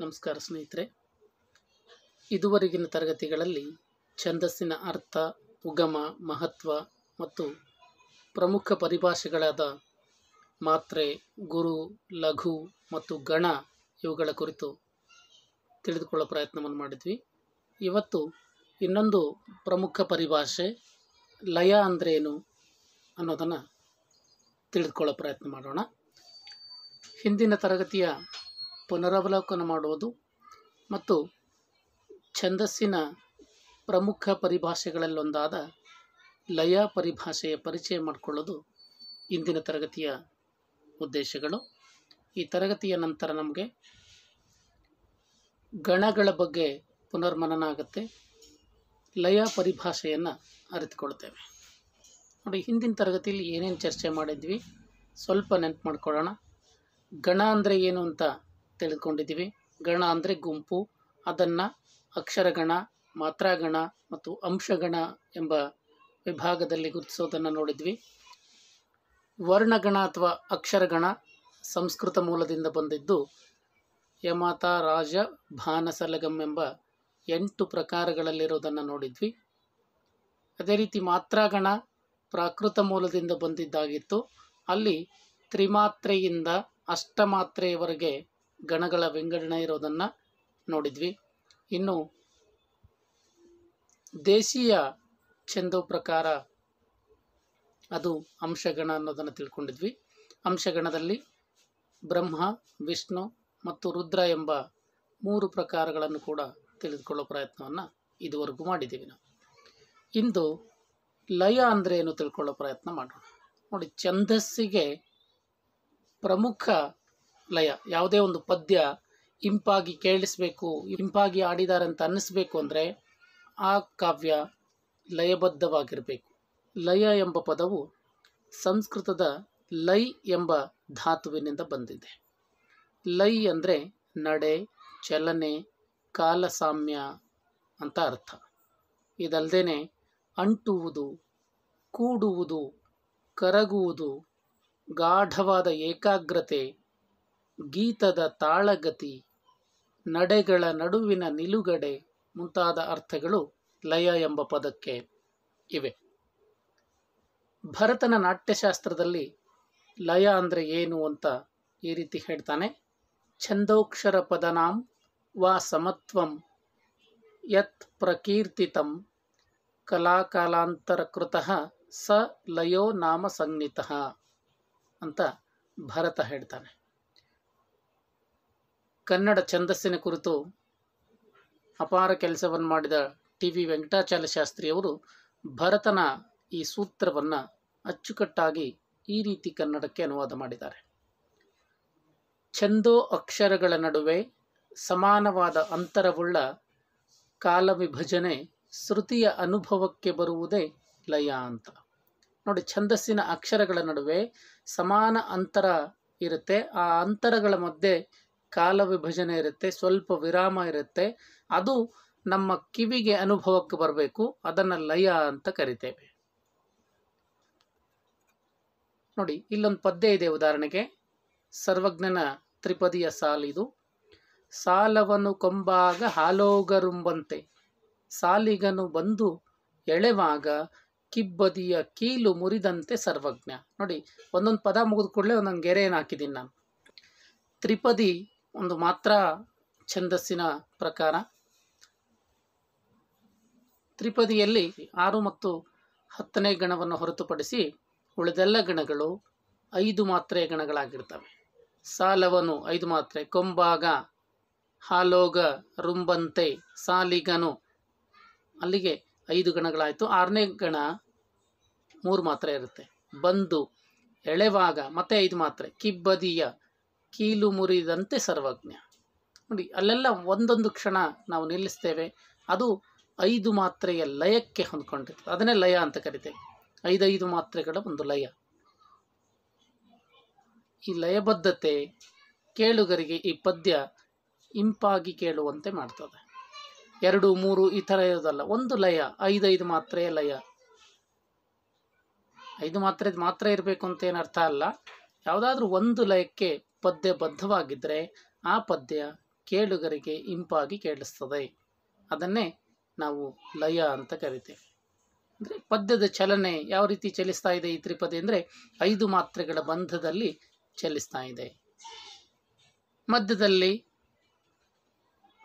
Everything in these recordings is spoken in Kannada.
ನಮಸ್ಕಾರ ಸ್ನೇಹಿತರೆ ಇದುವರೆಗಿನ ತರಗತಿಗಳಲ್ಲಿ ಛಂದಸ್ಸಿನ ಅರ್ಥ ಉಗಮ ಮಹತ್ವ ಮತ್ತು ಪ್ರಮುಖ ಪರಿಭಾಷೆಗಳಾದ ಮಾತ್ರೆ ಗುರು ಲಘು ಮತ್ತು ಗಣ ಇವುಗಳ ಕುರಿತು ತಿಳಿದುಕೊಳ್ಳೋ ಪ್ರಯತ್ನವನ್ನು ಮಾಡಿದ್ವಿ ಇವತ್ತು ಇನ್ನೊಂದು ಪ್ರಮುಖ ಪರಿಭಾಷೆ ಲಯ ಅಂದರೆ ಏನು ಅನ್ನೋದನ್ನು ತಿಳಿದುಕೊಳ್ಳೋ ಪ್ರಯತ್ನ ಮಾಡೋಣ ಹಿಂದಿನ ತರಗತಿಯ ಪುನರಾವಲೋಕನ ಮಾಡುವುದು ಮತ್ತು ಛಂದಸ್ಸಿನ ಪ್ರಮುಖ ಪರಿಭಾಷೆಗಳಲ್ಲೊಂದಾದ ಲಯ ಪರಿಭಾಷೆಯ ಪರಿಚಯ ಮಾಡಿಕೊಳ್ಳೋದು ಇಂದಿನ ತರಗತಿಯ ಉದ್ದೇಶಗಳು ಈ ತರಗತಿಯ ನಂತರ ನಮಗೆ ಗಣಗಳ ಬಗ್ಗೆ ಪುನರ್ಮನನ ಆಗುತ್ತೆ ಲಯ ಪರಿಭಾಷೆಯನ್ನು ಅರಿತುಕೊಳ್ತೇವೆ ನೋಡಿ ಹಿಂದಿನ ತರಗತಿಯಲ್ಲಿ ಏನೇನು ಚರ್ಚೆ ಮಾಡಿದ್ವಿ ಸ್ವಲ್ಪ ನೆನಪು ಮಾಡ್ಕೊಳ್ಳೋಣ ಗಣ ಅಂದರೆ ಏನು ಅಂತ ತಿಳಿದುಕೊಂಡಿದ್ದೀವಿ ಗಣ ಅಂದರೆ ಗುಂಪು ಅದನ್ನು ಅಕ್ಷರಗಣ ಮಾತ್ರಾಗಣ ಮತ್ತು ಅಂಶಗಣ ಎಂಬ ವಿಭಾಗದಲ್ಲಿ ಗುರುತಿಸೋದನ್ನು ನೋಡಿದ್ವಿ ವರ್ಣಗಣ ಅಥವಾ ಅಕ್ಷರಗಣ ಸಂಸ್ಕೃತ ಮೂಲದಿಂದ ಬಂದಿದ್ದು ಯಮಾತ ರಾಜ ಭಾನಸಲಗಂ ಎಂಬ ಎಂಟು ಪ್ರಕಾರಗಳಲ್ಲಿರೋದನ್ನು ನೋಡಿದ್ವಿ ಅದೇ ರೀತಿ ಮಾತ್ರಾಗಣ ಪ್ರಾಕೃತ ಮೂಲದಿಂದ ಬಂದಿದ್ದಾಗಿತ್ತು ಅಲ್ಲಿ ತ್ರಿಮಾತ್ರೆಯಿಂದ ಅಷ್ಟಮಾತ್ರೆಯವರೆಗೆ ಗಣಗಳ ವಿಂಗಡಣೆ ಇರೋದನ್ನು ನೋಡಿದ್ವಿ ಇನ್ನು ದೇಶೀಯ ಛಂದೋ ಪ್ರಕಾರ ಅದು ಅಂಶಗಣ ಅನ್ನೋದನ್ನು ತಿಳ್ಕೊಂಡಿದ್ವಿ ಅಂಶಗಣದಲ್ಲಿ ಬ್ರಹ್ಮ ವಿಷ್ಣು ಮತ್ತು ರುದ್ರ ಎಂಬ ಮೂರು ಪ್ರಕಾರಗಳನ್ನು ಕೂಡ ತಿಳಿದುಕೊಳ್ಳೋ ಪ್ರಯತ್ನವನ್ನು ಇದುವರೆಗೂ ಮಾಡಿದ್ದೀವಿ ನಾವು ಇಂದು ಲಯ ಅಂದ್ರೆ ಏನು ತಿಳ್ಕೊಳ್ಳೋ ಪ್ರಯತ್ನ ಮಾಡೋಣ ನೋಡಿ ಛಂದಸ್ಸಿಗೆ ಪ್ರಮುಖ ಲಯ ಯಾವುದೇ ಒಂದು ಪದ್ಯ ಇಂಪಾಗಿ ಕೇಳಿಸ್ಬೇಕು ಇಂಪಾಗಿ ಆಡಿದಾರೆ ಅಂತ ಅನ್ನಿಸ್ಬೇಕು ಅಂದರೆ ಆ ಕಾವ್ಯ ಲಯಬದ್ಧವಾಗಿರಬೇಕು ಲಯ ಎಂಬ ಪದವು ಸಂಸ್ಕೃತದ ಲೈ ಎಂಬ ಧಾತುವಿನಿಂದ ಬಂದಿದೆ ಲೈ ಅಂದರೆ ನಡೆ ಚಲನೆ ಕಾಲಸಾಮ್ಯ ಅಂತ ಅರ್ಥ ಇದಲ್ಲದೆ ಅಂಟುವುದು ಕೂಡುವುದು ಕರಗುವುದು ಗಾಢವಾದ ಏಕಾಗ್ರತೆ ಗೀತದ ತಾಳಗತಿ ನಡೆಗಳ ನಡುವಿನ ನಿಲುಗಡೆ ಮುಂತಾದ ಅರ್ಥಗಳು ಲಯ ಎಂಬ ಪದಕ್ಕೆ ಇವೆ ಭರತನ ನಾಟ್ಯಶಾಸ್ತ್ರದಲ್ಲಿ ಲಯ ಅಂದರೆ ಏನು ಅಂತ ಈ ರೀತಿ ಹೇಳ್ತಾನೆ ಛಂದೋಕ್ಷರ ಪದನಾಂ ವಾ ಸಮತ್ವಂ ಯತ್ ಪ್ರಕೀರ್ತಿತಂ ಕಲಾಕಾಲಾಂತರಕೃತಃ ಸ ಲಯೋ ನಾಮ ಸಂಜ್ಞಿತ ಅಂತ ಭರತ ಹೇಳ್ತಾನೆ ಕನ್ನಡ ಛಂದಸ್ಸಿನ ಕುರಿತು ಅಪಾರ ಕೆಲಸವನ್ನು ಮಾಡಿದ ಟಿ ವಿ ವೆಂಕಟಾಚಲ ಶಾಸ್ತ್ರಿಯವರು ಭರತನ ಈ ಸೂತ್ರವನ್ನು ಅಚ್ಚುಕಟ್ಟಾಗಿ ಈ ರೀತಿ ಕನ್ನಡಕ್ಕೆ ಅನುವಾದ ಮಾಡಿದ್ದಾರೆ ಛಂದೋ ಅಕ್ಷರಗಳ ನಡುವೆ ಸಮಾನವಾದ ಅಂತರವುಳ್ಳ ಕಾಲ ವಿಭಜನೆ ಶ್ರುತಿಯ ಅನುಭವಕ್ಕೆ ಬರುವುದೇ ಲಯ ಅಂತ ನೋಡಿ ಛಂದಸ್ಸಿನ ಅಕ್ಷರಗಳ ನಡುವೆ ಸಮಾನ ಅಂತರ ಇರುತ್ತೆ ಆ ಅಂತರಗಳ ಮಧ್ಯೆ ಕಾಲ ವಿಭಜನೆ ಇರುತ್ತೆ ಸ್ವಲ್ಪ ವಿರಾಮ ಇರುತ್ತೆ ಅದು ನಮ್ಮ ಕಿವಿಗೆ ಅನುಭವಕ್ಕೆ ಬರಬೇಕು ಅದನ್ನು ಲಯ ಅಂತ ಕರಿತೇವೆ ನೋಡಿ ಇಲ್ಲೊಂದು ಪದ್ಯ ಇದೆ ಉದಾಹರಣೆಗೆ ಸರ್ವಜ್ಞನ ತ್ರಿಪದಿಯ ಸಾಲಿದು ಸಾಲವನ್ನು ಕೊಂಬಾಗ ಹಾಲೋಗರುಂಬಂತೆ ಸಾಲಿಗನು ಬಂದು ಎಳೆವಾಗ ಕಿಬ್ಬದಿಯ ಕೀಲು ಮುರಿದಂತೆ ಸರ್ವಜ್ಞ ನೋಡಿ ಒಂದೊಂದು ಪದ ಮುಗಿದ ಕೂಡಲೇ ಒಂದೊಂದು ಗೆರೆಯನ್ನು ಹಾಕಿದ್ದೀನಿ ನಾನು ತ್ರಿಪದಿ ಒಂದು ಮಾತ್ರ ಛಂದಸ್ಸಿನ ಪ್ರಕಾರ ತ್ರಿಪದಿಯಲ್ಲಿ ಆರು ಮತ್ತು ಹತ್ತನೇ ಗಣವನ್ನು ಹೊರತುಪಡಿಸಿ ಉಳಿದೆಲ್ಲ ಗಣಗಳು ಐದು ಮಾತ್ರೆಯ ಗಣಗಳಾಗಿರ್ತವೆ ಸಾಲವನು ಐದು ಮಾತ್ರೆ ಕೊಂಬಾಗ ಹಾಲೋಗ ರುಂಬಂತೆ ಸಾಲಿಗನು ಅಲ್ಲಿಗೆ ಐದು ಗಣಗಳಾಯಿತು ಆರನೇ ಗಣ ಮೂರು ಮಾತ್ರೆ ಇರುತ್ತೆ ಬಂದು ಎಳೆವಾಗ ಮತ್ತೆ ಐದು ಮಾತ್ರೆ ಕಿಬ್ಬದಿಯ ಕೀಲು ಮುರಿದಂತೆ ಸರ್ವಜ್ಞ ನೋಡಿ ಅಲ್ಲೆಲ್ಲ ಒಂದೊಂದು ಕ್ಷಣ ನಾವು ನಿಲ್ಲಿಸ್ತೇವೆ ಅದು ಐದು ಮಾತ್ರೆಯ ಲಯಕ್ಕೆ ಹೊಂದ್ಕೊಂಡಿರ್ತದೆ ಅದನ್ನೇ ಲಯ ಅಂತ ಕರಿತೇವೆ ಐದೈದು ಮಾತ್ರೆಗಳ ಒಂದು ಲಯ ಈ ಲಯಬದ್ಧತೆ ಕೇಳುಗರಿಗೆ ಈ ಪದ್ಯ ಇಂಪಾಗಿ ಕೇಳುವಂತೆ ಮಾಡ್ತದೆ ಎರಡು ಮೂರು ಈ ಥರ ಇರೋದಲ್ಲ ಒಂದು ಲಯ ಐದೈದು ಮಾತ್ರೆಯ ಲಯ ಐದು ಮಾತ್ರೆ ಮಾತ್ರ ಇರಬೇಕು ಅಂತ ಏನು ಅರ್ಥ ಅಲ್ಲ ಯಾವುದಾದ್ರೂ ಒಂದು ಲಯಕ್ಕೆ ಪದ್ಯಬದ್ಧವಾಗಿದ್ದರೆ ಆ ಪದ್ಯ ಕೇಳುಗರಿಗೆ ಇಂಪಾಗಿ ಕೇಳಿಸ್ತದೆ ಅದನ್ನೇ ನಾವು ಲಯ ಅಂತ ಕರಿತೇವೆ ಅಂದರೆ ಪದ್ಯದ ಚಲನೆ ಯಾವ ರೀತಿ ಚಲಿಸ್ತಾ ಇದೆ ಈ ತ್ರಿಪದಿ ಅಂದರೆ ಐದು ಮಾತ್ರೆಗಳ ಬಂಧದಲ್ಲಿ ಚಲಿಸ್ತಾ ಇದೆ ಮಧ್ಯದಲ್ಲಿ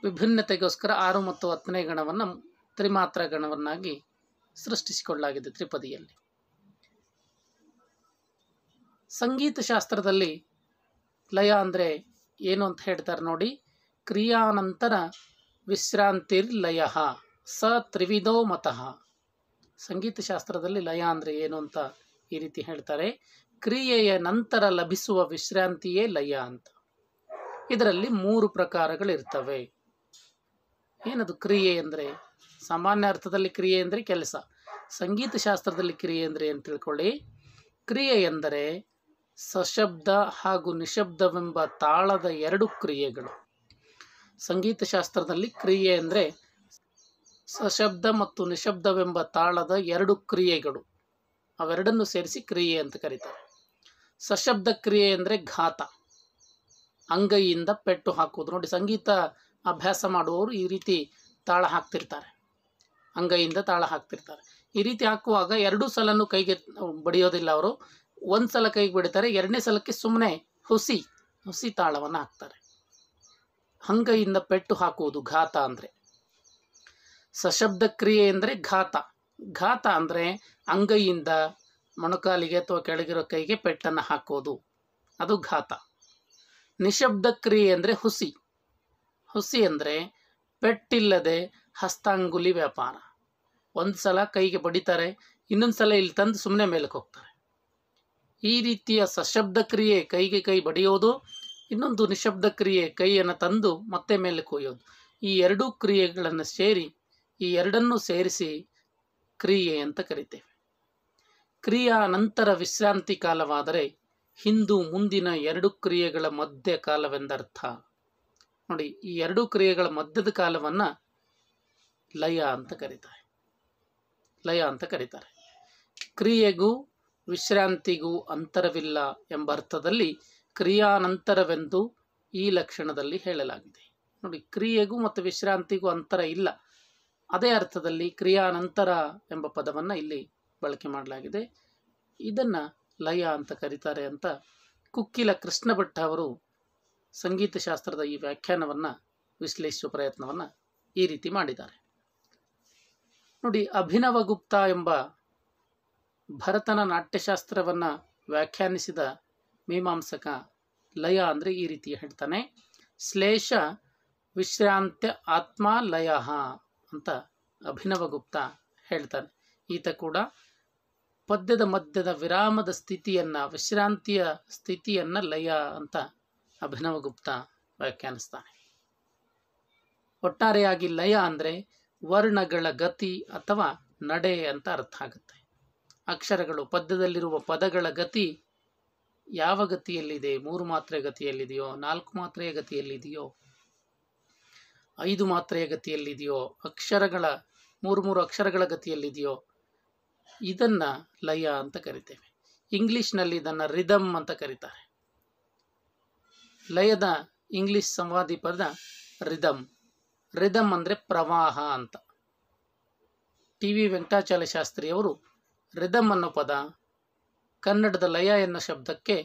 ವಿಭಿನ್ನತೆಗೋಸ್ಕರ ಆರು ಮತ್ತು ಹತ್ತನೇ ಗಣವನ್ನು ತ್ರಿಮಾತ್ರ ಗಣವನ್ನಾಗಿ ಸೃಷ್ಟಿಸಿಕೊಳ್ಳಲಾಗಿದೆ ತ್ರಿಪದಿಯಲ್ಲಿ ಸಂಗೀತ ಶಾಸ್ತ್ರದಲ್ಲಿ ಲಯ ಅಂದರೆ ಏನು ಅಂತ ಹೇಳ್ತಾರೆ ನೋಡಿ ಕ್ರಿಯಾನಂತರ ವಿಶ್ರಾಂತಿರ್ಲಯ ಸ ತ್ರಿವಿಧೋ ಮತಃ ಸಂಗೀತ ಶಾಸ್ತ್ರದಲ್ಲಿ ಲಯ ಅಂದರೆ ಏನು ಅಂತ ಈ ರೀತಿ ಹೇಳ್ತಾರೆ ಕ್ರಿಯೆಯ ನಂತರ ಲಭಿಸುವ ವಿಶ್ರಾಂತಿಯೇ ಲಯ ಅಂತ ಇದರಲ್ಲಿ ಮೂರು ಪ್ರಕಾರಗಳಿರ್ತವೆ ಏನದು ಕ್ರಿಯೆ ಅಂದರೆ ಸಾಮಾನ್ಯ ಅರ್ಥದಲ್ಲಿ ಕ್ರಿಯೆ ಅಂದರೆ ಕೆಲಸ ಸಂಗೀತ ಶಾಸ್ತ್ರದಲ್ಲಿ ಕ್ರಿಯೆ ಅಂದರೆ ಏನು ತಿಳ್ಕೊಳ್ಳಿ ಕ್ರಿಯೆ ಎಂದರೆ ಸಶಬ್ದ ಹಾಗೂ ನಿಶಬ್ದವೆಂಬ ತಾಳದ ಎರಡು ಕ್ರಿಯೆಗಳು ಸಂಗೀತ ಶಾಸ್ತ್ರದಲ್ಲಿ ಕ್ರಿಯೆ ಅಂದರೆ ಸಶಬ್ದ ಮತ್ತು ನಿಶಬ್ದವೆಂಬ ತಾಳದ ಎರಡು ಕ್ರಿಯೆಗಳು ಅವೆರಡನ್ನು ಸೇರಿಸಿ ಕ್ರಿಯೆ ಅಂತ ಕರೀತಾರೆ ಸಶಬ್ದ ಕ್ರಿಯೆ ಅಂದರೆ ಘಾತ ಅಂಗೈಯಿಂದ ಪೆಟ್ಟು ಹಾಕುವುದು ನೋಡಿ ಸಂಗೀತ ಅಭ್ಯಾಸ ಮಾಡುವವರು ಈ ರೀತಿ ತಾಳ ಹಾಕ್ತಿರ್ತಾರೆ ಅಂಗೈಯಿಂದ ತಾಳ ಹಾಕ್ತಿರ್ತಾರೆ ಈ ರೀತಿ ಹಾಕುವಾಗ ಎರಡೂ ಸಲನೂ ಕೈಗೆ ಬಡಿಯೋದಿಲ್ಲ ಅವರು ಒಂದು ಸಲ ಕೈಗೆ ಬಿಡ್ತಾರೆ ಎರಡನೇ ಸಲಕ್ಕೆ ಸುಮ್ಮನೆ ಹುಸಿ ಹುಸಿ ತಾಳವನ್ನು ಹಾಕ್ತಾರೆ ಅಂಗೈಯಿಂದ ಪೆಟ್ಟು ಹಾಕುವುದು ಘಾತ ಅಂದರೆ ಸಶಬ್ದ ಕ್ರಿಯೆ ಅಂದರೆ ಘಾತ ಘಾತ ಅಂದರೆ ಅಂಗೈಯಿಂದ ಮೊಣಕಾಲಿಗೆ ಅಥವಾ ಕೆಳಗಿರೋ ಕೈಗೆ ಪೆಟ್ಟನ್ನು ಹಾಕೋದು ಅದು ಘಾತ ನಿಶಬ್ದ ಕ್ರಿಯೆ ಅಂದರೆ ಹುಸಿ ಹುಸಿ ಅಂದರೆ ಪೆಟ್ಟಿಲ್ಲದೆ ಹಸ್ತಾಂಗುಲಿ ವ್ಯಾಪಾರ ಒಂದು ಸಲ ಕೈಗೆ ಬಡಿತಾರೆ ಇನ್ನೊಂದು ಸಲ ಇಲ್ಲಿ ತಂದು ಸುಮ್ಮನೆ ಮೇಲಕ್ಕೆ ಹೋಗ್ತಾರೆ ಈ ರೀತಿಯ ಸಶಬ್ದ ಕ್ರಿಯೆ ಕೈಗೆ ಕೈ ಬಡಿಯೋದು ಇನ್ನೊಂದು ನಿಶಬ್ದ ಕ್ರಿಯೆ ಕೈಯನ್ನು ತಂದು ಮತ್ತೆ ಮೇಲೆ ಕೊಯ್ಯೋದು ಈ ಎರಡೂ ಕ್ರಿಯೆಗಳನ್ನು ಸೇರಿ ಈ ಎರಡನ್ನು ಸೇರಿಸಿ ಕ್ರಿಯೆ ಅಂತ ಕರಿತೇವೆ ಕ್ರಿಯಾ ನಂತರ ವಿಶ್ರಾಂತಿ ಕಾಲವಾದರೆ ಹಿಂದೂ ಮುಂದಿನ ಎರಡು ಕ್ರಿಯೆಗಳ ಮಧ್ಯ ಕಾಲವೆಂದರ್ಥ ನೋಡಿ ಈ ಎರಡು ಕ್ರಿಯೆಗಳ ಮಧ್ಯದ ಕಾಲವನ್ನು ಲಯ ಅಂತ ಕರೀತಾರೆ ಲಯ ಅಂತ ಕರೀತಾರೆ ಕ್ರಿಯೆಗೂ ವಿಶ್ರಾಂತಿಗೂ ಅಂತರವಿಲ್ಲ ಎಂಬ ಅರ್ಥದಲ್ಲಿ ಕ್ರಿಯಾನಂತರವೆಂದು ಈ ಲಕ್ಷಣದಲ್ಲಿ ಹೇಳಲಾಗಿದೆ ನೋಡಿ ಕ್ರಿಯೆಗೂ ಮತ್ತು ವಿಶ್ರಾಂತಿಗೂ ಅಂತರ ಇಲ್ಲ ಅದೇ ಅರ್ಥದಲ್ಲಿ ಕ್ರಿಯಾನಂತರ ಎಂಬ ಪದವನ್ನು ಇಲ್ಲಿ ಬಳಕೆ ಮಾಡಲಾಗಿದೆ ಇದನ್ನು ಲಯ ಅಂತ ಕರೀತಾರೆ ಅಂತ ಕುಕ್ಕಿಲ ಕೃಷ್ಣ ಅವರು ಸಂಗೀತ ಶಾಸ್ತ್ರದ ಈ ವ್ಯಾಖ್ಯಾನವನ್ನು ವಿಶ್ಲೇಷಿಸುವ ಪ್ರಯತ್ನವನ್ನು ಈ ರೀತಿ ಮಾಡಿದ್ದಾರೆ ನೋಡಿ ಅಭಿನವಗುಪ್ತ ಎಂಬ ಭರತನ ನಾಟ್ಯಶಾಸ್ತ್ರವನ್ನು ವ್ಯಾಖ್ಯಾನಿಸಿದ ಮೀಮಾಂಸಕ ಲಯ ಅಂದರೆ ಈ ರೀತಿ ಹೇಳ್ತಾನೆ ಶ್ಲೇಷ ವಿಶ್ರಾಂತ್ಯ ಆತ್ಮ ಲಯ ಅಂತ ಅಭಿನವಗುಪ್ತ ಹೇಳ್ತಾನೆ ಈತ ಕೂಡ ಪದ್ಯದ ಮಧ್ಯದ ವಿರಾಮದ ಸ್ಥಿತಿಯನ್ನು ವಿಶ್ರಾಂತಿಯ ಸ್ಥಿತಿಯನ್ನು ಲಯ ಅಂತ ಅಭಿನವಗುಪ್ತ ವ್ಯಾಖ್ಯಾನಿಸ್ತಾನೆ ಒಟ್ಟಾರೆಯಾಗಿ ಲಯ ಅಂದರೆ ವರ್ಣಗಳ ಗತಿ ಅಥವಾ ನಡೆ ಅಂತ ಅರ್ಥ ಆಗುತ್ತೆ ಅಕ್ಷರಗಳು ಪದ್ಯದಲ್ಲಿರುವ ಪದಗಳ ಗತಿ ಯಾವ ಗತಿಯಲ್ಲಿದೆ ಮೂರು ಮಾತ್ರೆಯ ಗತಿಯಲ್ಲಿದೆಯೋ ನಾಲ್ಕು ಮಾತ್ರೆಯ ಗತಿಯಲ್ಲಿದೆಯೋ ಐದು ಮಾತ್ರೆಯ ಗತಿಯಲ್ಲಿದೆಯೋ ಅಕ್ಷರಗಳ ಮೂರು ಮೂರು ಅಕ್ಷರಗಳ ಗತಿಯಲ್ಲಿದೆಯೋ ಇದನ್ನು ಲಯ ಅಂತ ಕರಿತೇವೆ ಇಂಗ್ಲೀಷ್ನಲ್ಲಿ ಇದನ್ನು ರಿದಮ್ ಅಂತ ಕರೀತಾರೆ ಲಯದ ಇಂಗ್ಲಿಷ್ ಸಂವಾದಿ ಪದ ರಿದಮ್ ರಿದಮ್ ಅಂದರೆ ಪ್ರವಾಹ ಅಂತ ಟಿ ವಿ ವೆಂಕಟಾಚಲ ಶಾಸ್ತ್ರಿಯವರು ರಿದಮ್ ಅನ್ನೋ ಪದ ಕನ್ನಡದ ಲಯ ಎನ್ನೋ ಶಬ್ದಕ್ಕೆ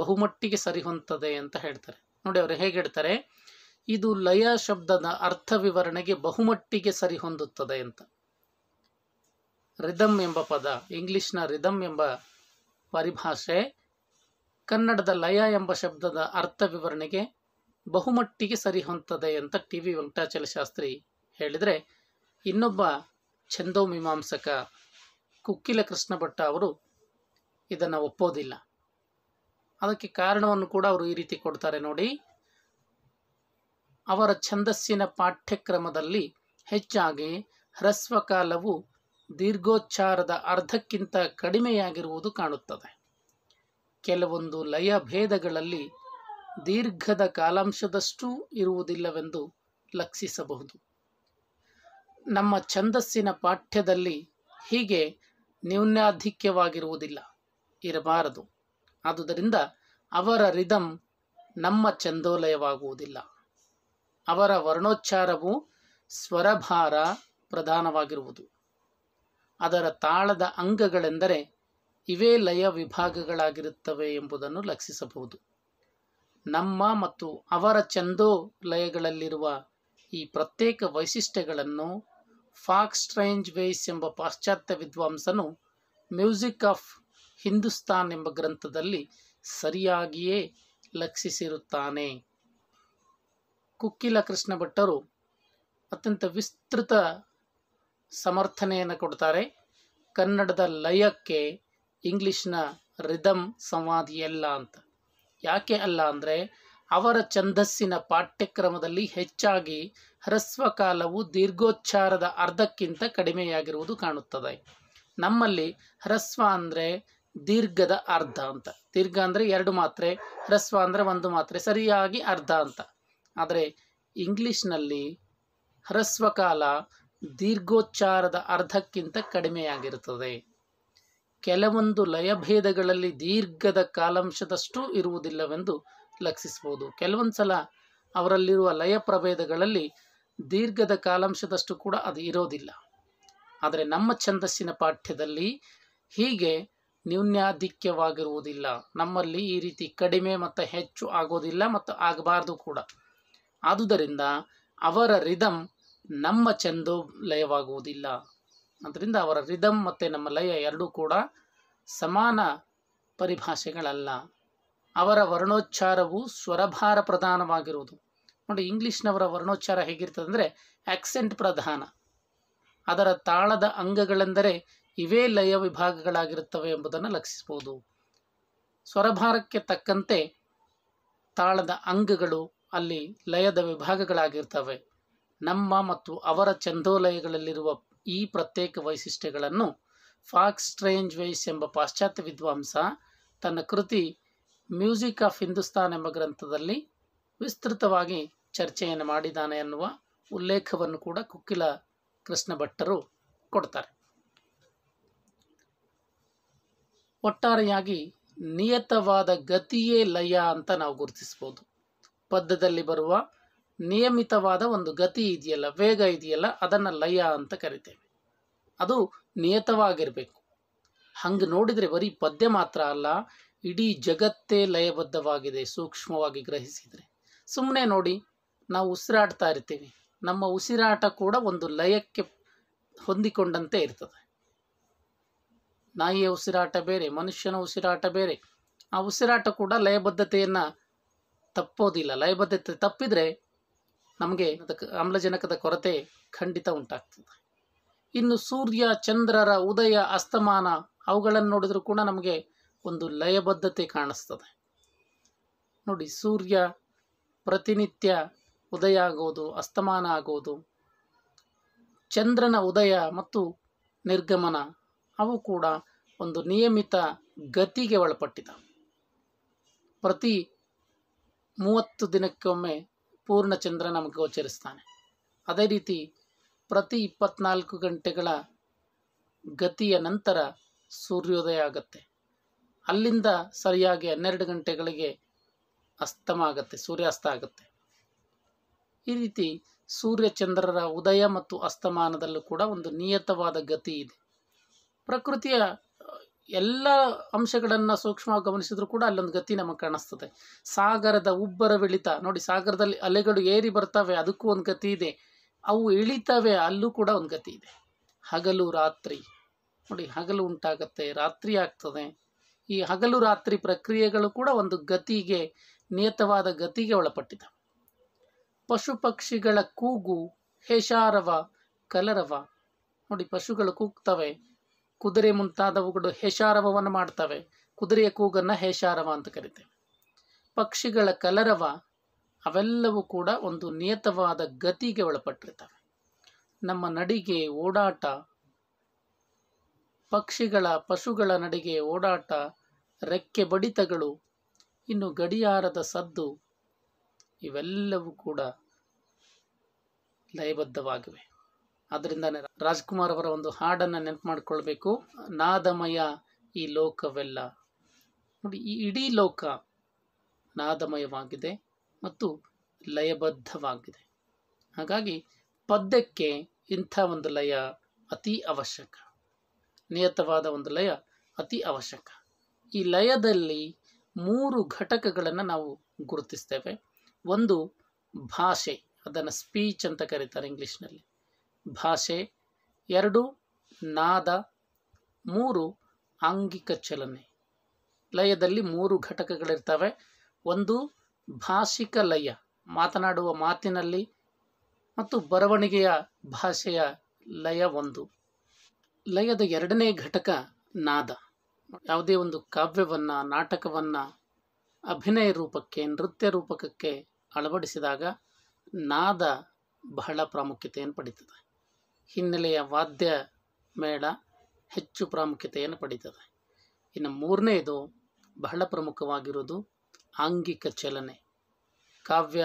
ಬಹುಮಟ್ಟಿಗೆ ಸರಿಹೊಂತದೆ ಅಂತ ಹೇಳ್ತಾರೆ ನೋಡಿ ಅವರು ಹೇಗೆ ಹೇಳ್ತಾರೆ ಇದು ಲಯ ಶಬ್ದದ ಅರ್ಥ ವಿವರಣೆಗೆ ಬಹುಮಟ್ಟಿಗೆ ಸರಿಹೊಂದುತ್ತದೆ ಅಂತ ರಿದಮ್ ಎಂಬ ಪದ ಇಂಗ್ಲಿಷ್ನ ರಿದಮ್ ಎಂಬ ಪರಿಭಾಷೆ ಕನ್ನಡದ ಲಯ ಎಂಬ ಶಬ್ದದ ಅರ್ಥ ವಿವರಣೆಗೆ ಬಹುಮಟ್ಟಿಗೆ ಸರಿಹೊಂತದೆ ಅಂತ ಟಿ ವಿ ವೆಂಕಟಾಚಲ ಶಾಸ್ತ್ರಿ ಹೇಳಿದರೆ ಇನ್ನೊಬ್ಬ ಛಂದೋ ಮೀಮಾಂಸಕ ಕುಕ್ಕಿಲ ಕೃಷ್ಣ ಭಟ್ಟ ಅವರು ಇದನ್ನು ಒಪ್ಪೋದಿಲ್ಲ ಅದಕ್ಕೆ ಕಾರಣವನ್ನು ಕೂಡ ಅವರು ಈ ರೀತಿ ಕೊಡ್ತಾರೆ ನೋಡಿ ಅವರ ಛಂದಸ್ಸಿನ ಪಾಠ್ಯಕ್ರಮದಲ್ಲಿ ಹೆಚ್ಚಾಗಿ ಹ್ರಸ್ವಕಾಲವು ದೀರ್ಘೋಚ್ಚಾರದ ಅರ್ಧಕ್ಕಿಂತ ಕಡಿಮೆಯಾಗಿರುವುದು ಕಾಣುತ್ತದೆ ಕೆಲವೊಂದು ಲಯ ಭೇದಗಳಲ್ಲಿ ದೀರ್ಘದ ಕಾಲಾಂಶದಷ್ಟೂ ಇರುವುದಿಲ್ಲವೆಂದು ಲಕ್ಷಿಸಬಹುದು ನಮ್ಮ ಛಂದಸ್ಸಿನ ಪಾಠ್ಯದಲ್ಲಿ ಹೀಗೆ ನ್ಯೂನಾಧಿಕ್ಯವಾಗಿರುವುದಿಲ್ಲ ಇರಬಾರದು ಆದುದರಿಂದ ಅವರ ರಿದಮ್ ನಮ್ಮ ಚಂದೋಲಯವಾಗುವುದಿಲ್ಲ ಅವರ ವರ್ಣೋಚ್ಚಾರವು ಸ್ವರಭಾರ ಪ್ರಧಾನವಾಗಿರುವುದು ಅದರ ತಾಳದ ಅಂಗಗಳೆಂದರೆ ಇವೇ ಲಯ ವಿಭಾಗಗಳಾಗಿರುತ್ತವೆ ಎಂಬುದನ್ನು ಲಕ್ಷಿಸಬಹುದು ನಮ್ಮ ಮತ್ತು ಅವರ ಚಂದೋ ಲಯಗಳಲ್ಲಿರುವ ಈ ಪ್ರತ್ಯೇಕ ವೈಶಿಷ್ಟ್ಯಗಳನ್ನು ಫಾಕ್ಸ್ ಸ್ಟ್ರೇಂಜ್ ವೇಸ್ ಎಂಬ ಪಾಶ್ಚಾತ್ಯ ವಿದ್ವಾಂಸನು ಮ್ಯೂಸಿಕ್ ಆಫ್ ಹಿಂದೂಸ್ತಾನ್ ಎಂಬ ಗ್ರಂಥದಲ್ಲಿ ಸರಿಯಾಗಿಯೇ ಲಕ್ಷಿಸಿರುತ್ತಾನೆ ಕುಕ್ಕಿಲ ಕೃಷ್ಣ ಭಟ್ಟರು ಅತ್ಯಂತ ವಿಸ್ತೃತ ಸಮರ್ಥನೆಯನ್ನು ಕೊಡ್ತಾರೆ ಕನ್ನಡದ ಲಯಕ್ಕೆ ಇಂಗ್ಲಿಷ್ನ ರಿದಮ್ ಸಂವಾದಿ ಅಂತ ಯಾಕೆ ಅಲ್ಲ ಅಂದರೆ ಅವರ ಛಂದಸ್ಸಿನ ಪಾಠ್ಯಕ್ರಮದಲ್ಲಿ ಹೆಚ್ಚಾಗಿ ಹ್ರಸ್ವಕಾಲವು ದೀರ್ಘೋಚ್ಚಾರದ ಅರ್ಧಕ್ಕಿಂತ ಕಡಿಮೆಯಾಗಿರುವುದು ಕಾಣುತ್ತದೆ ನಮ್ಮಲ್ಲಿ ಹ್ರಸ್ವ ಅಂದರೆ ದೀರ್ಘದ ಅರ್ಧ ಅಂತ ದೀರ್ಘ ಅಂದರೆ ಎರಡು ಮಾತ್ರೆ ಹ್ರಸ್ವ ಅಂದರೆ ಒಂದು ಮಾತ್ರೆ ಸರಿಯಾಗಿ ಅರ್ಧ ಅಂತ ಆದರೆ ಇಂಗ್ಲೀಷ್ನಲ್ಲಿ ಹ್ರಸ್ವಕಾಲ ದೀರ್ಘೋಚ್ಚಾರದ ಅರ್ಧಕ್ಕಿಂತ ಕಡಿಮೆಯಾಗಿರುತ್ತದೆ ಕೆಲವೊಂದು ಲಯಭೇದಗಳಲ್ಲಿ ದೀರ್ಘದ ಕಾಲಾಂಶದಷ್ಟು ಇರುವುದಿಲ್ಲವೆಂದು ಲಕ್ಷಿಸ್ಬೋದು ಕೆಲವೊಂದು ಸಲ ಅವರಲ್ಲಿರುವ ಲಯ ಪ್ರಭೇದಗಳಲ್ಲಿ ದೀರ್ಘದ ಕಾಲಾಂಶದಷ್ಟು ಕೂಡ ಅದು ಇರೋದಿಲ್ಲ ಆದರೆ ನಮ್ಮ ಛಂದಸ್ಸಿನ ಪಾಠ್ಯದಲ್ಲಿ ಹೀಗೆ ನ್ಯೂನಾಧಿಕ್ಯವಾಗಿರುವುದಿಲ್ಲ ನಮ್ಮಲ್ಲಿ ಈ ರೀತಿ ಕಡಿಮೆ ಮತ್ತು ಹೆಚ್ಚು ಆಗೋದಿಲ್ಲ ಮತ್ತು ಆಗಬಾರ್ದು ಕೂಡ ಆದುದರಿಂದ ಅವರ ರಿದಮ್ ನಮ್ಮ ಚಂದು ಲಯವಾಗುವುದಿಲ್ಲ ಅದರಿಂದ ಅವರ ರಿದಮ್ ಮತ್ತು ನಮ್ಮ ಲಯ ಎರಡೂ ಕೂಡ ಸಮಾನ ಪರಿಭಾಷೆಗಳಲ್ಲ ಅವರ ವರ್ಣೋಚ್ಚಾರವು ಸ್ವರಭಾರ ಪ್ರಧಾನವಾಗಿರುವುದು ನೋಡಿ ಇಂಗ್ಲೀಷ್ನವರ ವರ್ಣೋಚ್ಚಾರ ಹೇಗಿರ್ತದೆ ಅಂದರೆ ಆಕ್ಸೆಂಟ್ ಪ್ರಧಾನ ಅದರ ತಾಳದ ಅಂಗಗಳೆಂದರೆ ಇವೇ ಲಯ ವಿಭಾಗಗಳಾಗಿರುತ್ತವೆ ಎಂಬುದನ್ನು ಲಕ್ಷಿಸಬಹುದು ಸ್ವರಭಾರಕ್ಕೆ ತಕ್ಕಂತೆ ತಾಳದ ಅಂಗಗಳು ಅಲ್ಲಿ ಲಯದ ವಿಭಾಗಗಳಾಗಿರ್ತವೆ ನಮ್ಮ ಮತ್ತು ಅವರ ಚಂದೋಲಯಗಳಲ್ಲಿರುವ ಈ ಪ್ರತ್ಯೇಕ ವೈಶಿಷ್ಟ್ಯಗಳನ್ನು ಫಾಕ್ಸ್ ಸ್ಟ್ರೇಂಜ್ ವೈಸ್ ಎಂಬ ಪಾಶ್ಚಾತ್ಯ ವಿದ್ವಾಂಸ ತನ್ನ ಕೃತಿ ಮ್ಯೂಸಿಕ್ ಆಫ್ ಹಿಂದೂಸ್ತಾನ್ ಎಂಬ ಗ್ರಂಥದಲ್ಲಿ ವಿಸ್ತೃತವಾಗಿ ಚರ್ಚೆಯನ್ನು ಮಾಡಿದ್ದಾನೆ ಎನ್ನುವ ಉಲ್ಲೇಖವನ್ನು ಕೂಡ ಕುಕ್ಕಿಲ ಕೃಷ್ಣ ಭಟ್ಟರು ಕೊಡ್ತಾರೆ ಒಟ್ಟಾರೆಯಾಗಿ ನಿಯತವಾದ ಗತಿಯೇ ಲಯ ಅಂತ ನಾವು ಗುರುತಿಸ್ಬೋದು ಪದ್ಯದಲ್ಲಿ ಬರುವ ನಿಯಮಿತವಾದ ಒಂದು ಗತಿ ಇದೆಯಲ್ಲ ವೇಗ ಇದೆಯಲ್ಲ ಅದನ್ನು ಲಯ ಅಂತ ಕರಿತೇವೆ ಅದು ನಿಯತವಾಗಿರಬೇಕು ಹಂಗೆ ನೋಡಿದರೆ ಬರೀ ಪದ್ಯ ಮಾತ್ರ ಅಲ್ಲ ಇಡೀ ಜಗತ್ತೇ ಲಯಬದ್ಧವಾಗಿದೆ ಸೂಕ್ಷ್ಮವಾಗಿ ಗ್ರಹಿಸಿದರೆ ಸುಮ್ಮನೆ ನೋಡಿ ನಾವು ಉಸಿರಾಡ್ತಾ ಇರ್ತೀವಿ ನಮ್ಮ ಉಸಿರಾಟ ಕೂಡ ಒಂದು ಲಯಕ್ಕೆ ಹೊಂದಿಕೊಂಡಂತೆ ಇರ್ತದೆ ನಾಯಿಯ ಉಸಿರಾಟ ಬೇರೆ ಮನುಷ್ಯನ ಉಸಿರಾಟ ಬೇರೆ ಆ ಉಸಿರಾಟ ಕೂಡ ಲಯಬದ್ಧತೆಯನ್ನು ತಪ್ಪೋದಿಲ್ಲ ಲಯಬದ್ಧತೆ ತಪ್ಪಿದರೆ ನಮಗೆ ಆಮ್ಲಜನಕದ ಕೊರತೆ ಖಂಡಿತ ಉಂಟಾಗ್ತದೆ ಇನ್ನು ಸೂರ್ಯ ಚಂದ್ರರ ಉದಯ ಅಸ್ತಮಾನ ಅವುಗಳನ್ನು ನೋಡಿದರೂ ಕೂಡ ನಮಗೆ ಒಂದು ಲಯಬದ್ಧತೆ ಕಾಣಿಸ್ತದೆ ನೋಡಿ ಸೂರ್ಯ ಪ್ರತಿನಿತ್ಯ ಉದಯ ಆಗೋದು ಅಸ್ತಮಾನ ಆಗೋದು ಚಂದ್ರನ ಉದಯ ಮತ್ತು ನಿರ್ಗಮನ ಅವು ಕೂಡ ಒಂದು ನಿಯಮಿತ ಗತಿಗೆ ಒಳಪಟ್ಟಿದ ಪ್ರತಿ ಮೂವತ್ತು ದಿನಕ್ಕೊಮ್ಮೆ ಪೂರ್ಣ ಚಂದ್ರ ನಮಗೆ ಗೋಚರಿಸ್ತಾನೆ ಅದೇ ರೀತಿ ಪ್ರತಿ ಇಪ್ಪತ್ನಾಲ್ಕು ಗಂಟೆಗಳ ಗತಿಯ ನಂತರ ಸೂರ್ಯೋದಯ ಆಗುತ್ತೆ ಅಲ್ಲಿಂದ ಸರಿಯಾಗಿ ಹನ್ನೆರಡು ಗಂಟೆಗಳಿಗೆ ಅಸ್ತಮ ಆಗುತ್ತೆ ಸೂರ್ಯಾಸ್ತ ಆಗುತ್ತೆ ಈ ರೀತಿ ಸೂರ್ಯಚಂದ್ರರ ಉದಯ ಮತ್ತು ಅಸ್ತಮಾನದಲ್ಲೂ ಕೂಡ ಒಂದು ನಿಯತವಾದ ಗತಿ ಇದೆ ಪ್ರಕೃತಿಯ ಎಲ್ಲ ಅಂಶಗಳನ್ನು ಸೂಕ್ಷ್ಮವಾಗಿ ಗಮನಿಸಿದ್ರು ಕೂಡ ಅಲ್ಲೊಂದು ಗತಿ ನಮಗೆ ಕಾಣಿಸ್ತದೆ ಸಾಗರದ ಉಬ್ಬರವಿಳಿತ ನೋಡಿ ಸಾಗರದಲ್ಲಿ ಅಲೆಗಳು ಏರಿ ಬರ್ತವೆ ಅದಕ್ಕೂ ಒಂದು ಗತಿ ಇದೆ ಅವು ಇಳಿತವೆ ಅಲ್ಲೂ ಕೂಡ ಒಂದು ಗತಿ ಇದೆ ಹಗಲು ರಾತ್ರಿ ನೋಡಿ ಹಗಲು ಉಂಟಾಗತ್ತೆ ರಾತ್ರಿ ಆಗ್ತದೆ ಈ ಹಗಲು ರಾತ್ರಿ ಪ್ರಕ್ರಿಯೆಗಳು ಕೂಡ ಒಂದು ಗತಿಗೆ ನಿಯತವಾದ ಗತಿಗೆ ಒಳಪಟ್ಟಿದೆ ಪಶು ಪಕ್ಷಿಗಳ ಕೂಗು ಹೇಷಾರವ ಕಲರವ ನೋಡಿ ಪಶುಗಳು ಕೂಗ್ತವೆ ಕುದುರೆ ಮುಂತಾದವುಗಳು ಹೇಷಾರವವನ್ನು ಮಾಡ್ತವೆ ಕುದುರೆಯ ಕೂಗನ್ನು ಹೇಷಾರವ ಅಂತ ಕರಿತೇವೆ ಪಕ್ಷಿಗಳ ಕಲರವ ಅವೆಲ್ಲವೂ ಕೂಡ ಒಂದು ನಿಯತವಾದ ಗತಿಗೆ ಒಳಪಟ್ಟಿರ್ತವೆ ನಮ್ಮ ನಡಿಗೆ ಓಡಾಟ ಪಕ್ಷಿಗಳ ಪಶುಗಳ ನಡಿಗೆ ಓಡಾಟ ರೆಕ್ಕೆ ಬಡಿತಗಳು ಇನ್ನು ಗಡಿಯಾರದ ಸದ್ದು ಇವೆಲ್ಲವೂ ಕೂಡ ಲಯಬದ್ಧವಾಗಿವೆ ಆದ್ದರಿಂದ ರಾಜ್ಕುಮಾರ್ ಅವರ ಒಂದು ಹಾಡನ್ನು ನೆನಪು ಮಾಡಿಕೊಳ್ಬೇಕು ನಾದಮಯ ಈ ಲೋಕವೆಲ್ಲ ನೋಡಿ ಈ ಇಡೀ ಲೋಕ ನಾದಮಯವಾಗಿದೆ ಮತ್ತು ಲಯಬದ್ಧವಾಗಿದೆ ಹಾಗಾಗಿ ಪದ್ಯಕ್ಕೆ ಇಂಥ ಒಂದು ಲಯ ಅತಿ ಅವಶ್ಯಕ ನಿಯತವಾದ ಒಂದು ಲಯ ಅತಿ ಅವಶ್ಯಕ ಈ ಲಯದಲ್ಲಿ ಮೂರು ಘಟಕಗಳನ್ನು ನಾವು ಗುರುತಿಸ್ತೇವೆ ಒಂದು ಭಾಷೆ ಅದನ್ನು ಸ್ಪೀಚ್ ಅಂತ ಕರೀತಾರೆ ಇಂಗ್ಲೀಷ್ನಲ್ಲಿ ಭಾಷೆ ಎರಡು ನಾದ ಮೂರು ಆಂಗಿಕ ಚಲನೆ ಲಯದಲ್ಲಿ ಮೂರು ಘಟಕಗಳಿರ್ತವೆ ಒಂದು ಭಾಷಿಕ ಲಯ ಮಾತನಾಡುವ ಮಾತಿನಲ್ಲಿ ಮತ್ತು ಬರವಣಿಗೆಯ ಭಾಷೆಯ ಲಯ ಒಂದು ಲಯದ ಎರಡನೇ ಘಟಕ ನಾದ ಯಾವುದೇ ಒಂದು ಕಾವ್ಯವನ್ನು ನಾಟಕವನ್ನು ಅಭಿನಯ ರೂಪಕ್ಕೆ ನೃತ್ಯ ರೂಪಕಕ್ಕೆ ಅಳವಡಿಸಿದಾಗ ನಾದ ಬಹಳ ಪ್ರಾಮುಖ್ಯತೆಯನ್ನು ಪಡೀತದೆ ಹಿನ್ನೆಲೆಯ ವಾದ್ಯ ಮೇಳ ಹೆಚ್ಚು ಪ್ರಾಮುಖ್ಯತೆಯನ್ನು ಪಡೀತದೆ ಇನ್ನು ಮೂರನೆಯದು ಬಹಳ ಪ್ರಮುಖವಾಗಿರುವುದು ಆಂಗಿಕ ಚಲನೆ ಕಾವ್ಯ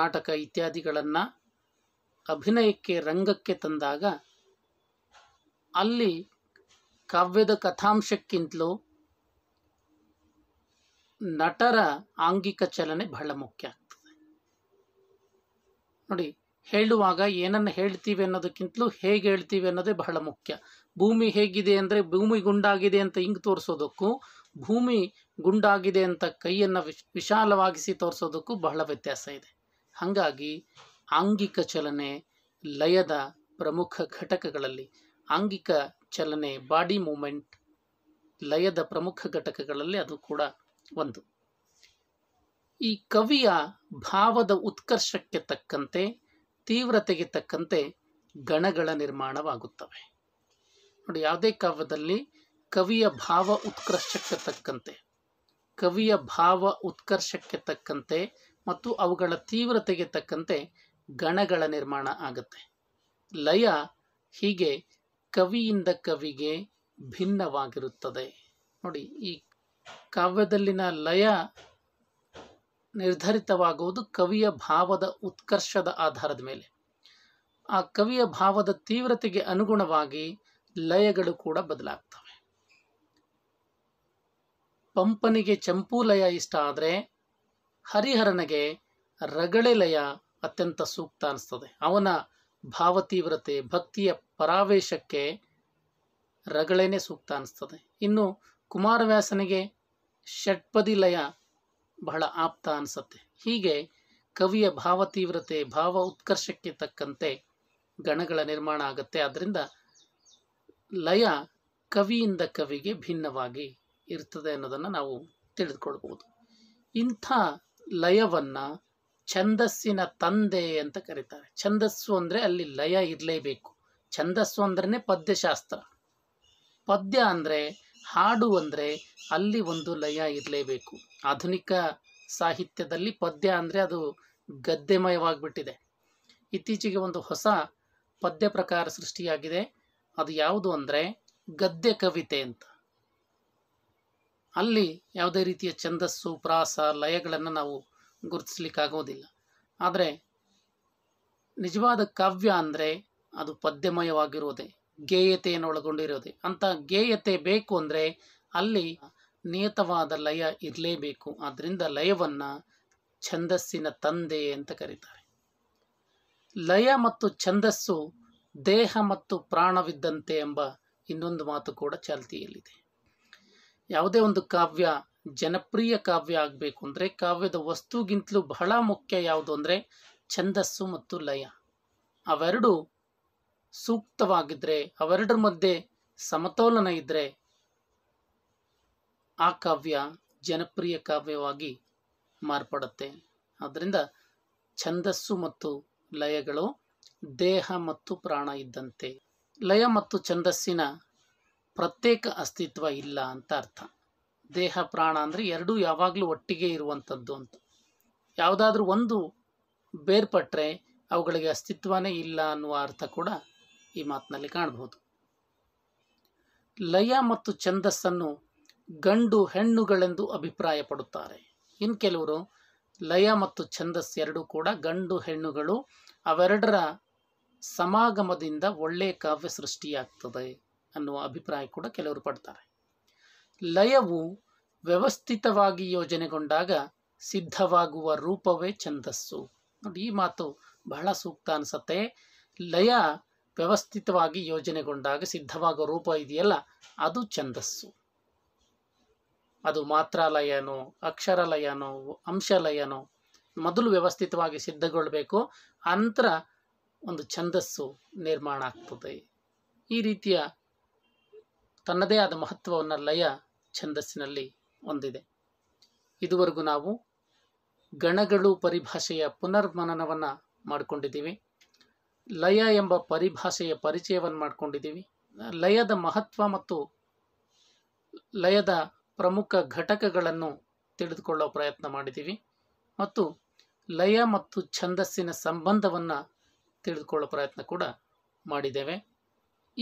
ನಾಟಕ ಇತ್ಯಾದಿಗಳನ್ನು ಅಭಿನಯಕ್ಕೆ ರಂಗಕ್ಕೆ ತಂದಾಗ ಅಲ್ಲಿ ಕಾವ್ಯದ ಕಥಾಂಶಕ್ಕಿಂತಲೂ ನಟರ ಆಂಗಿಕ ಚಲನೆ ಬಹಳ ಮುಖ್ಯ ಆಗ್ತದೆ ನೋಡಿ ಹೇಳುವಾಗ ಏನನ್ನು ಹೇಳ್ತೀವಿ ಅನ್ನೋದಕ್ಕಿಂತಲೂ ಹೇಗೆ ಹೇಳ್ತೀವಿ ಅನ್ನೋದೇ ಬಹಳ ಮುಖ್ಯ ಭೂಮಿ ಹೇಗಿದೆ ಅಂದರೆ ಭೂಮಿ ಗುಂಡಾಗಿದೆ ಅಂತ ಹಿಂಗೆ ತೋರಿಸೋದಕ್ಕೂ ಭೂಮಿ ಗುಂಡಾಗಿದೆ ಅಂತ ಕೈಯನ್ನು ವಿಶ್ ವಿಶಾಲವಾಗಿಸಿ ತೋರಿಸೋದಕ್ಕೂ ಬಹಳ ವ್ಯತ್ಯಾಸ ಇದೆ ಹಾಗಾಗಿ ಆಂಗಿಕ ಚಲನೆ ಲಯದ ಪ್ರಮುಖ ಘಟಕಗಳಲ್ಲಿ ಆಂಗಿಕ ಚಲನೆ ಬಾಡಿ ಮೂಮೆಂಟ್ ಲಯದ ಪ್ರಮುಖ ಘಟಕಗಳಲ್ಲಿ ಅದು ಕೂಡ ಒಂದು ಈ ಕವಿಯ ಭಾವದ ಉತ್ಕರ್ಷಕ್ಕೆ ತಕ್ಕಂತೆ ತೀವ್ರತೆಗೆ ತಕ್ಕಂತೆ ಗಣಗಳ ನಿರ್ಮಾಣವಾಗುತ್ತವೆ ನೋಡಿ ಯಾವುದೇ ಕಾವ್ಯದಲ್ಲಿ ಕವಿಯ ಭಾವ ಉತ್ಕರ್ಷಕ್ಕೆ ತಕ್ಕಂತೆ ಕವಿಯ ಭಾವ ಉತ್ಕರ್ಷಕ್ಕೆ ತಕ್ಕಂತೆ ಮತ್ತು ಅವುಗಳ ತೀವ್ರತೆಗೆ ತಕ್ಕಂತೆ ಗಣಗಳ ನಿರ್ಮಾಣ ಆಗುತ್ತೆ ಲಯ ಹೀಗೆ ಕವಿಯಿಂದ ಕವಿಗೆ ಭಿನ್ನವಾಗಿರುತ್ತದೆ ನೋಡಿ ಈ ಕಾವ್ಯದಲ್ಲಿನ ಲಯ ನಿರ್ಧರಿತವಾಗುವುದು ಕವಿಯ ಭಾವದ ಉತ್ಕರ್ಷದ ಆಧಾರದ ಮೇಲೆ ಆ ಕವಿಯ ಭಾವದ ತೀವ್ರತೆಗೆ ಅನುಗುಣವಾಗಿ ಲಯಗಳು ಕೂಡ ಬದಲಾಗ್ತವೆ ಪಂಪನಿಗೆ ಚಂಪು ಲಯ ಇಷ್ಟ ಆದರೆ ಹರಿಹರನಿಗೆ ರಗಳೆ ಲಯ ಅತ್ಯಂತ ಸೂಕ್ತ ಅನಿಸ್ತದೆ ಅವನ ಭಾವತೀವ್ರತೆ ಭಕ್ತಿಯ ಪರಾವೇಶಕ್ಕೆ ರಗಳೆನೇ ಸೂಕ್ತ ಅನಿಸ್ತದೆ ಇನ್ನು ಕುಮಾರವ್ಯಾಸನಿಗೆ ಷಟ್ಪದಿ ಲಯ ಬಹಳ ಆಪ್ತ ಅನಿಸುತ್ತೆ ಹೀಗೆ ಕವಿಯ ಭಾವತೀವ್ರತೆ ಭಾವ ಉತ್ಕರ್ಷಕ್ಕೆ ತಕ್ಕಂತೆ ಗಣಗಳ ನಿರ್ಮಾಣ ಆಗುತ್ತೆ ಆದ್ದರಿಂದ ಲಯ ಕವಿಯಿಂದ ಕವಿಗೆ ಭಿನ್ನವಾಗಿ ಇರ್ತದೆ ಅನ್ನೋದನ್ನು ನಾವು ತಿಳಿದುಕೊಳ್ಬೋದು ಇಂಥ ಲಯವನ್ನು ಛಂದಸ್ಸಿನ ತಂದೆ ಅಂತ ಕರೀತಾರೆ ಛಂದಸ್ಸು ಅಂದರೆ ಅಲ್ಲಿ ಲಯ ಇರಲೇಬೇಕು ಛಂದಸ್ಸು ಅಂದ್ರೆ ಪದ್ಯಶಾಸ್ತ್ರ ಪದ್ಯ ಅಂದರೆ ಹಾಡು ಅಂದರೆ ಅಲ್ಲಿ ಒಂದು ಲಯ ಇರಲೇಬೇಕು ಆಧುನಿಕ ಸಾಹಿತ್ಯದಲ್ಲಿ ಪದ್ಯ ಅಂದರೆ ಅದು ಗದ್ಯಮಯವಾಗಿಬಿಟ್ಟಿದೆ ಇತ್ತೀಚೆಗೆ ಒಂದು ಹೊಸ ಪದ್ಯ ಪ್ರಕಾರ ಸೃಷ್ಟಿಯಾಗಿದೆ ಅದು ಯಾವುದು ಅಂದರೆ ಗದ್ಯ ಕವಿತೆ ಅಂತ ಅಲ್ಲಿ ಯಾವುದೇ ರೀತಿಯ ಛಂದಸ್ಸು ಪ್ರಾಸ ಲಯಗಳನ್ನು ನಾವು ಗುರುತಿಸ್ಲಿಕ್ಕಾಗೋದಿಲ್ಲ ಆದರೆ ನಿಜವಾದ ಕಾವ್ಯ ಅಂದರೆ ಅದು ಪದ್ಯಮಯವಾಗಿರುವುದೇ ಗೇಯತೆಯನ್ನು ಒಳಗೊಂಡಿರೋದೆ ಅಂಥ ಗೇಯತೆ ಬೇಕು ಅಂದರೆ ಅಲ್ಲಿ ನಿಯತವಾದ ಲಯ ಇರಲೇಬೇಕು ಆದ್ದರಿಂದ ಲಯವನ್ನು ಛಂದಸ್ಸಿನ ತಂದೆ ಅಂತ ಕರೀತಾರೆ ಲಯ ಮತ್ತು ಛಂದಸ್ಸು ದೇಹ ಮತ್ತು ಪ್ರಾಣವಿದ್ದಂತೆ ಎಂಬ ಇನ್ನೊಂದು ಮಾತು ಕೂಡ ಚಾಲ್ತಿಯಲ್ಲಿದೆ ಯಾವುದೇ ಒಂದು ಕಾವ್ಯ ಜನಪ್ರಿಯ ಕಾವ್ಯ ಆಗಬೇಕು ಅಂದರೆ ಕಾವ್ಯದ ವಸ್ತುಗಿಂತಲೂ ಬಹಳ ಮುಖ್ಯ ಯಾವುದು ಅಂದರೆ ಛಂದಸ್ಸು ಮತ್ತು ಲಯ ಅವೆರಡು ಸೂಕ್ತವಾಗಿದ್ದರೆ ಅವೆರಡರ ಮಧ್ಯೆ ಸಮತೋಲನ ಇದ್ದರೆ ಆ ಕಾವ್ಯ ಜನಪ್ರಿಯ ಕಾವ್ಯವಾಗಿ ಮಾರ್ಪಡುತ್ತೆ ಆದ್ದರಿಂದ ಛಂದಸ್ಸು ಮತ್ತು ಲಯಗಳು ದೇಹ ಮತ್ತು ಪ್ರಾಣ ಇದ್ದಂತೆ ಲಯ ಮತ್ತು ಛಂದಸ್ಸಿನ ಪ್ರತ್ಯೇಕ ಅಸ್ತಿತ್ವ ಇಲ್ಲ ಅಂತ ಅರ್ಥ ದೇಹ ಪ್ರಾಣ ಅಂದರೆ ಎರಡೂ ಯಾವಾಗಲೂ ಒಟ್ಟಿಗೆ ಇರುವಂಥದ್ದು ಅಂತ ಯಾವುದಾದ್ರೂ ಒಂದು ಬೇರ್ಪಟ್ಟರೆ ಅವುಗಳಿಗೆ ಅಸ್ತಿತ್ವನೇ ಇಲ್ಲ ಅನ್ನುವ ಅರ್ಥ ಕೂಡ ಈ ಮಾತಿನಲ್ಲಿ ಕಾಣಬಹುದು ಲಯ ಮತ್ತು ಛಂದಸ್ಸನ್ನು ಗಂಡು ಹೆಣ್ಣುಗಳೆಂದು ಅಭಿಪ್ರಾಯ ಪಡುತ್ತಾರೆ ಇನ್ನು ಕೆಲವರು ಲಯ ಮತ್ತು ಛಂದಸ್ ಎರಡೂ ಕೂಡ ಗಂಡು ಹೆಣ್ಣುಗಳು ಅವೆರಡರ ಸಮಾಗಮದಿಂದ ಒಳ್ಳೆಯ ಕಾವ್ಯ ಸೃಷ್ಟಿಯಾಗ್ತದೆ ಅನ್ನುವ ಅಭಿಪ್ರಾಯ ಕೂಡ ಕೆಲವರು ಪಡ್ತಾರೆ ಲಯವು ವ್ಯವಸ್ಥಿತವಾಗಿ ಯೋಜನೆಗೊಂಡಾಗ ಸಿದ್ಧವಾಗುವ ರೂಪವೇ ಛಂದಸ್ಸು ನೋಡಿ ಈ ಮಾತು ಬಹಳ ಸೂಕ್ತ ಅನಿಸತ್ತೆ ಲಯ ವ್ಯವಸ್ಥಿತವಾಗಿ ಯೋಜನೆಗೊಂಡಾಗ ಸಿದ್ಧವಾಗುವ ರೂಪ ಇದೆಯಲ್ಲ ಅದು ಛಂದಸ್ಸು ಅದು ಮಾತ್ರ ಲಯನೋ ಅಕ್ಷರ ಲಯನೋ ಅಂಶ ಮೊದಲು ವ್ಯವಸ್ಥಿತವಾಗಿ ಸಿದ್ಧಗೊಳ್ಳಬೇಕು ಅಂತರ ಒಂದು ಛಂದಸ್ಸು ನಿರ್ಮಾಣ ಆಗ್ತದೆ ಈ ರೀತಿಯ ತನ್ನದೇ ಆದ ಮಹತ್ವವನ್ನು ಲಯ ಛಂದಸ್ಸಿನಲ್ಲಿ ಒಂದಿದೆ ಇದುವರೆಗೂ ನಾವು ಗಣಗಳು ಪರಿಭಾಷೆಯ ಪುನರ್ಮನನವನ್ನು ಮಾಡಿಕೊಂಡಿದ್ದೀವಿ ಲಯ ಎಂಬ ಪರಿಭಾಷೆಯ ಪರಿಚಯವನ್ನು ಮಾಡಿಕೊಂಡಿದ್ದೀವಿ ಲಯದ ಮಹತ್ವ ಮತ್ತು ಲಯದ ಪ್ರಮುಖ ಘಟಕಗಳನ್ನು ತಿಳಿದುಕೊಳ್ಳೋ ಪ್ರಯತ್ನ ಮಾಡಿದ್ದೀವಿ ಮತ್ತು ಲಯ ಮತ್ತು ಛಂದಸ್ಸಿನ ಸಂಬಂಧವನ್ನು ತಿಳಿದುಕೊಳ್ಳೋ ಪ್ರಯತ್ನ ಕೂಡ ಮಾಡಿದ್ದೇವೆ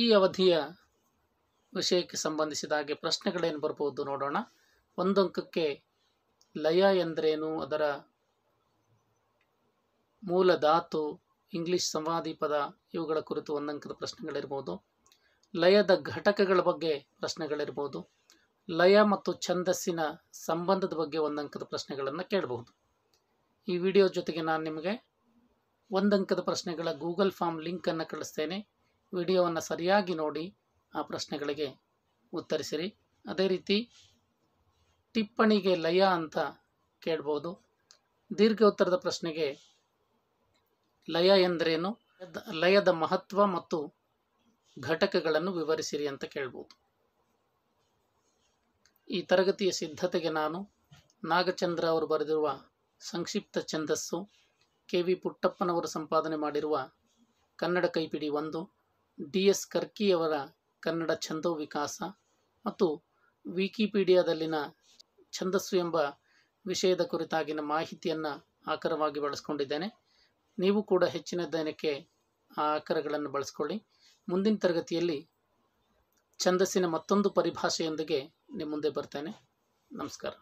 ಈ ಅವಧಿಯ ವಿಷಯಕ್ಕೆ ಸಂಬಂಧಿಸಿದ ಹಾಗೆ ಪ್ರಶ್ನೆಗಳೇನು ಬರಬಹುದು ನೋಡೋಣ ಒಂದು ಅಂಕಕ್ಕೆ ಲಯ ಎಂದ್ರೇನು ಅದರ ಮೂಲ ಧಾತು ಇಂಗ್ಲಿಷ್ ಸಂವಾದಿ ಪದ ಇವುಗಳ ಕುರಿತು ಒಂದಂಕದ ಪ್ರಶ್ನೆಗಳಿರ್ಬೋದು ಲಯದ ಘಟಕಗಳ ಬಗ್ಗೆ ಪ್ರಶ್ನೆಗಳಿರ್ಬೋದು ಲಯ ಮತ್ತು ಛಂದಸ್ಸಿನ ಸಂಬಂಧದ ಬಗ್ಗೆ ಒಂದಂಕದ ಪ್ರಶ್ನೆಗಳನ್ನು ಕೇಳಬಹುದು ಈ ವಿಡಿಯೋ ಜೊತೆಗೆ ನಾನು ನಿಮಗೆ ಒಂದಂಕದ ಪ್ರಶ್ನೆಗಳ ಗೂಗಲ್ ಫಾರ್ಮ್ ಲಿಂಕನ್ನು ಕಳಿಸ್ತೇನೆ ವಿಡಿಯೋವನ್ನು ಸರಿಯಾಗಿ ನೋಡಿ ಆ ಪ್ರಶ್ನೆಗಳಿಗೆ ಉತ್ತರಿಸಿರಿ ಅದೇ ರೀತಿ ಟಿಪ್ಪಣಿಗೆ ಲಯ ಅಂತ ಕೇಳ್ಬೋದು ದೀರ್ಘ ಉತ್ತರದ ಪ್ರಶ್ನೆಗೆ ಲಯ ಎಂದರೇನು ಲಯದ ಮಹತ್ವ ಮತ್ತು ಘಟಕಗಳನ್ನು ವಿವರಿಸಿರಿ ಅಂತ ಕೇಳ್ಬೋದು ಈ ತರಗತಿಯ ಸಿದ್ಧತೆಗೆ ನಾನು ನಾಗಚಂದ್ರ ಅವರು ಬರೆದಿರುವ ಸಂಕ್ಷಿಪ್ತ ಛಂದಸ್ಸು ಕೆ ವಿ ಪುಟ್ಟಪ್ಪನವರು ಸಂಪಾದನೆ ಮಾಡಿರುವ ಕನ್ನಡ ಕೈಪಿಡಿ ಒಂದು ಡಿ ಎಸ್ ಕರ್ಕಿಯವರ ಕನ್ನಡ ಛಂದೋ ವಿಕಾಸ ಮತ್ತು ವಿಕಿಪೀಡಿಯಾದಲ್ಲಿನ ಛಂದಸ್ಸು ಎಂಬ ವಿಷಯದ ಕುರಿತಾಗಿನ ಮಾಹಿತಿಯನ್ನು ಆಕರವಾಗಿ ಬಳಸ್ಕೊಂಡಿದ್ದೇನೆ ನೀವು ಕೂಡ ಹೆಚ್ಚಿನ ದೈನಕ್ಕೆ ಆ ಆಕರಗಳನ್ನು ಬಳಸ್ಕೊಳ್ಳಿ ಮುಂದಿನ ತರಗತಿಯಲ್ಲಿ ಛಂದಸ್ಸಿನ ಮತ್ತೊಂದು ಪರಿಭಾಷೆಯೊಂದಿಗೆ ನಿಮ್ಮ ಮುಂದೆ ಬರ್ತೇನೆ ನಮಸ್ಕಾರ